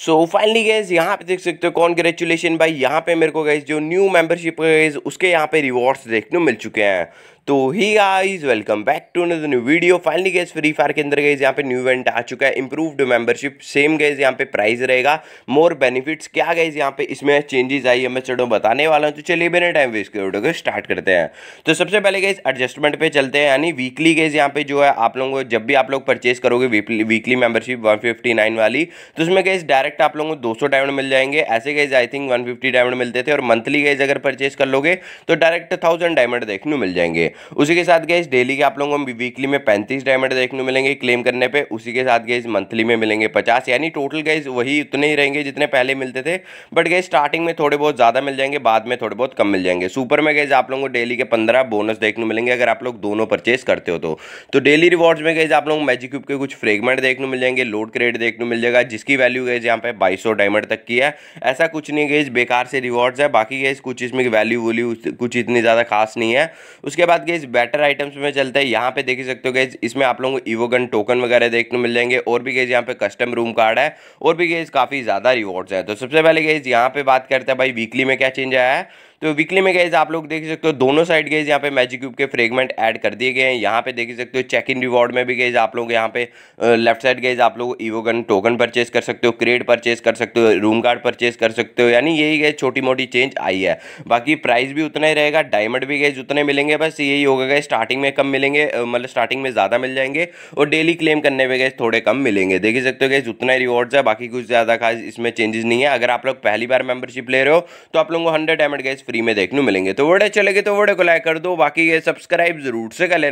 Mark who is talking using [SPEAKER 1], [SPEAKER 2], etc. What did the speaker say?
[SPEAKER 1] so finally gas यहाँ पे देख सकते हो कॉन्ग्रेचुलेशन भाई यहाँ पे मेरे को गैस जो न्यू मेंबरशिप गैस उसके यहाँ पे रिवॉर्ड्स देखने मिल चुके हैं तो hi guys welcome back to another new video finally guys Free Fire के अंदर गए यहाँ पे न्यू इवेंट आ चुका है इंप्रूव्ड मेंबरशिप सेम गए यहाँ पे प्राइस रहेगा मोर बेनिफिट्स क्या गए यहाँ पे इसमें चेंजेस आई है मैं चलो बताने वाला हूँ तो चलिए बिना टाइम वेस्ट करो वीडियो स्टार्ट करते हैं तो सबसे पहले गए एडजस्टमेंट पे चलते हैं यानी वीकली गेज यहाँ पे जो है आप लोगों को जब भी आप लोग परचेज करोगे वीकली मेंबरशिप वन वाली तो उसमें गए डायरेक्ट आप लोगों को दो डायमंड मिल जाएंगे ऐसे गए आई थिंक वन डायमंड मिलते थे और मंथली गए अगर परचेज कर लोगे तो डायरेक्ट थाउजेंड डायमंड देखने मिल जाएंगे उसी के साथ गैस डेली के आप लोगों को वीकली में पैंतीस डायमंड देखने मिलेंगे क्लेम करने पर उसी के साथ गैस मंथली में मिलेंगे पचास यानी टोटल गैस वही उतने ही रहेंगे जितने पहले मिलते थे बट गैस स्टार्टिंग में थोड़े बहुत ज़्यादा मिल जाएंगे बाद में थोड़े बहुत कम मिल जाएंगे सुपर में गैस आप लोगों को डेली के पंद्रह बोनस देखने मिलेंगे अगर आप लोग दोनों परचेज करते हो तो तो डेली रिवॉर्ड्स में गैस आप लोगों को मैजिक क्यूब के कुछ फ्रेगमेंट देखने मिल जाएंगे लोड क्रेड देखने मिल जाएगा जिसकी वैल्यू गैस यहाँ पे बाईस डायमंड तक की है ऐसा कुछ नहीं गैस बेकार से रिवॉर्ड्स है बाकी गैस कुछ इसमें वैल्यू वैल्यू कुछ इतनी ज़्यादा खास नहीं है उसके बाद बाद गैस बेटर आइटम्स में चलते हैं यहाँ पे देख सकते हो गैस इसमें आप लोगों को ईवोगन टोकन वगैरह देखने मिल जाएंगे और भी गैस यहाँ पे कस्टम रूम कार्ड है और भी गैस काफ़ी ज़्यादा रिवॉर्ड्स है तो सबसे पहले गैस यहाँ पे बात करते हैं भाई वीकली में क्या चेंज आया है तो वीकली में गैज आप लोग देख सकते हो दोनों साइड गैज यहाँ पे मैजिक क्यूब के फ्रेगमेंट ऐड कर दिए गए हैं यहाँ पे देख सकते हो चेक इन रिवॉर्ड में भी गैज आप लोग यहाँ पे लेफ्ट साइड गैज आप लोग ईवोगन टोकन परचेज कर सकते हो क्रेड परचेज कर सकते हो रूम कार्ड परचेज कर सकते हो यानी यही गैज छोटी मोटी चेंज आई है बाकी प्राइस भी उतना ही रहेगा डायमंड भी गैज उतने मिलेंगे बस यही होगा गए स्टार्टिंग में कम मिलेंगे मतलब स्टार्टिंग में ज़्यादा मिल जाएंगे और डेली क्लेम करने में गए थोड़े कम मिलेंगे देख सकते हो गैस उतना ही रिवॉर्ड्स है बाकी कुछ ज़्यादा खास इसमें चेंजेस नहीं है अगर आप लोग पहली बार मेंबरशिप ले रहे हो तो आप लोगों को हंड्रेड डायमंड गैस फ्री में देखने मिलेंगे तो वीडियो लगे तो वीडियो को लाइक कर दो बाकी ये सब्सक्राइब जरूर से कर लेना